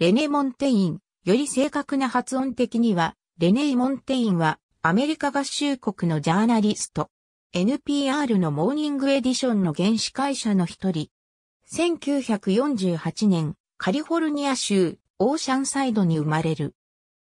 レネ・モンテイン、より正確な発音的には、レネイ・モンテインは、アメリカ合衆国のジャーナリスト。NPR のモーニングエディションの原始会社の一人。1948年、カリフォルニア州、オーシャンサイドに生まれる。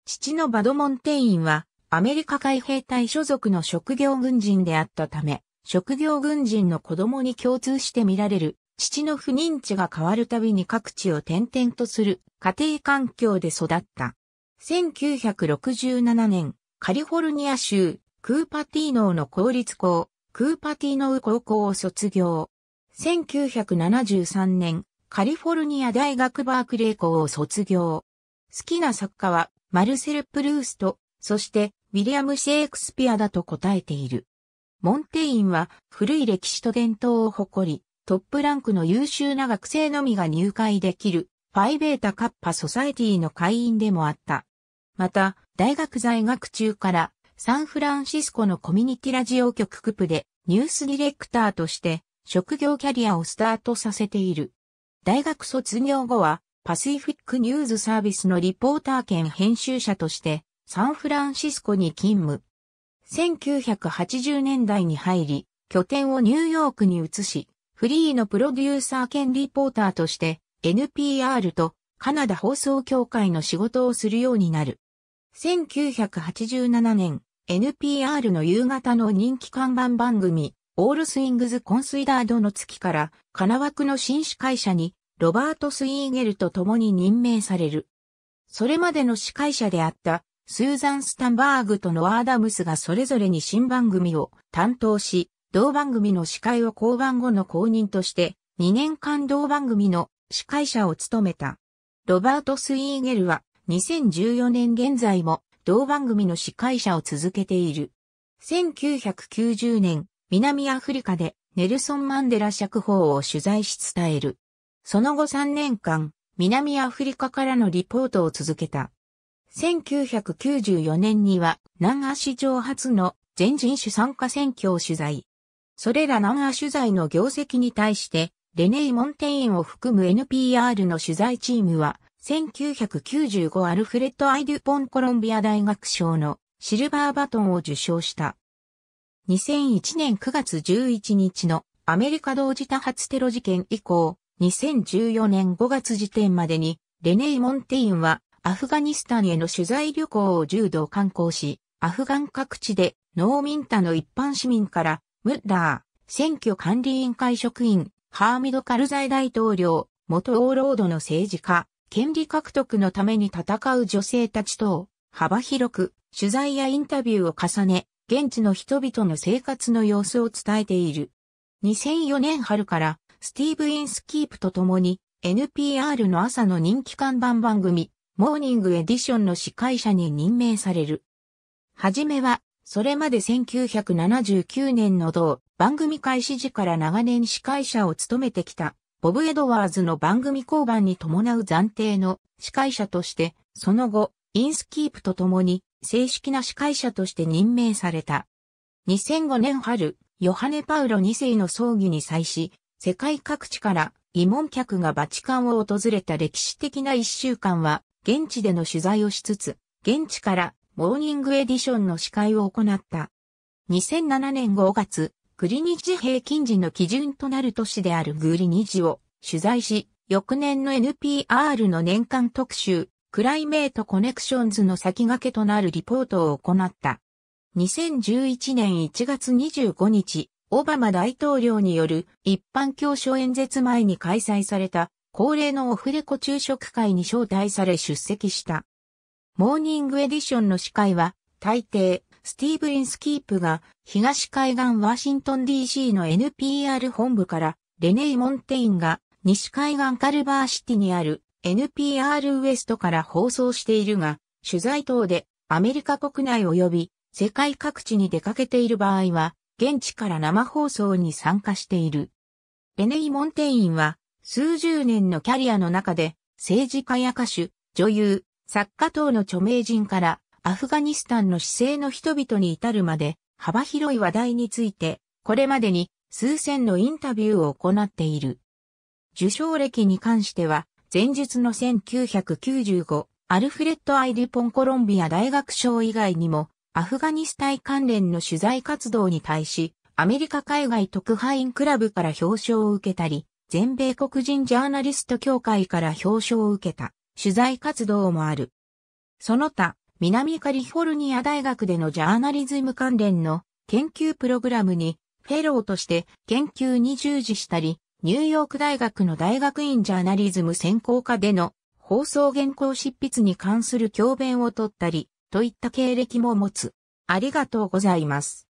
父のバド・モンテインは、アメリカ海兵隊所属の職業軍人であったため、職業軍人の子供に共通して見られる父の不妊地が変わるたびに各地を転々とする家庭環境で育った。1967年、カリフォルニア州クーパティーノーの公立校、クーパティーノー高校を卒業。1973年、カリフォルニア大学バークレー校を卒業。好きな作家はマルセル・プルースト、そしてウィリアム・シェイクスピアだと答えている。モンテインは古い歴史と伝統を誇り、トップランクの優秀な学生のみが入会できる、ファイベータカッパソサエティの会員でもあった。また、大学在学中から、サンフランシスコのコミュニティラジオ局クプで、ニュースディレクターとして、職業キャリアをスタートさせている。大学卒業後は、パシフィックニューズサービスのリポーター兼編集者として、サンフランシスコに勤務。1980年代に入り、拠点をニューヨークに移し、フリーのプロデューサー兼リポーターとして NPR とカナダ放送協会の仕事をするようになる。1987年、NPR の夕方の人気看板番組、オールスイングズ・コンスイダードの月から、金枠の新司会者に、ロバート・スイーゲルと共に任命される。それまでの司会者であった、スーザン・スタンバーグとノア・アダムスがそれぞれに新番組を担当し、同番組の司会を公判後の公認として、2年間同番組の司会者を務めた。ロバート・スイーゲルは2014年現在も同番組の司会者を続けている。1990年、南アフリカでネルソン・マンデラ釈放を取材し伝える。その後3年間、南アフリカからのリポートを続けた。1994年には南ア市場初の全人種参加選挙を取材。それら南ア取材の業績に対して、レネイ・モンテインを含む NPR の取材チームは、1995アルフレッド・アイ・デュポン・コロンビア大学賞のシルバーバトンを受賞した。2001年9月11日のアメリカ同時多発テロ事件以降、2014年5月時点までに、レネイ・モンテインはアフガニスタンへの取材旅行を柔道観光し、アフガン各地で農民他の一般市民からムッラー、選挙管理委員会職員、ハーミド・カルザイ大統領、元オーロードの政治家、権利獲得のために戦う女性たち等、幅広く取材やインタビューを重ね、現地の人々の生活の様子を伝えている。2004年春からスティーブ・インスキープと共に NPR の朝の人気看板番組、モーニングエディションの司会者に任命される。はじめはそれまで1979年の同番組開始時から長年司会者を務めてきた、ボブ・エドワーズの番組降板に伴う暫定の司会者として、その後、インスキープと共に正式な司会者として任命された。2005年春、ヨハネ・パウロ2世の葬儀に際し、世界各地から疑問客がバチカンを訪れた歴史的な一週間は、現地での取材をしつつ、現地からモーニングエディションの司会を行った。2007年5月、グリニッジ平均時の基準となる都市であるグリニッジを取材し、翌年の NPR の年間特集、クライメートコネクションズの先駆けとなるリポートを行った。2011年1月25日、オバマ大統領による一般教書演説前に開催された恒例のオフレコ昼食会に招待され出席した。モーニングエディションの司会は、大抵、スティーブ・インスキープが、東海岸ワシントン DC の NPR 本部から、レネイ・モンテインが、西海岸カルバーシティにある NPR ウエストから放送しているが、取材等でアメリカ国内及び世界各地に出かけている場合は、現地から生放送に参加している。レネイ・モンテインは、数十年のキャリアの中で、政治家や歌手、女優、作家等の著名人からアフガニスタンの市政の人々に至るまで幅広い話題について、これまでに数千のインタビューを行っている。受賞歴に関しては、前述の1995、アルフレッド・アイ・リポンコロンビア大学賞以外にも、アフガニスタン関連の取材活動に対し、アメリカ海外特派員クラブから表彰を受けたり、全米黒人ジャーナリスト協会から表彰を受けた。取材活動もある。その他、南カリフォルニア大学でのジャーナリズム関連の研究プログラムにフェローとして研究に従事したり、ニューヨーク大学の大学院ジャーナリズム専攻科での放送原稿執筆に関する教鞭を取ったり、といった経歴も持つ。ありがとうございます。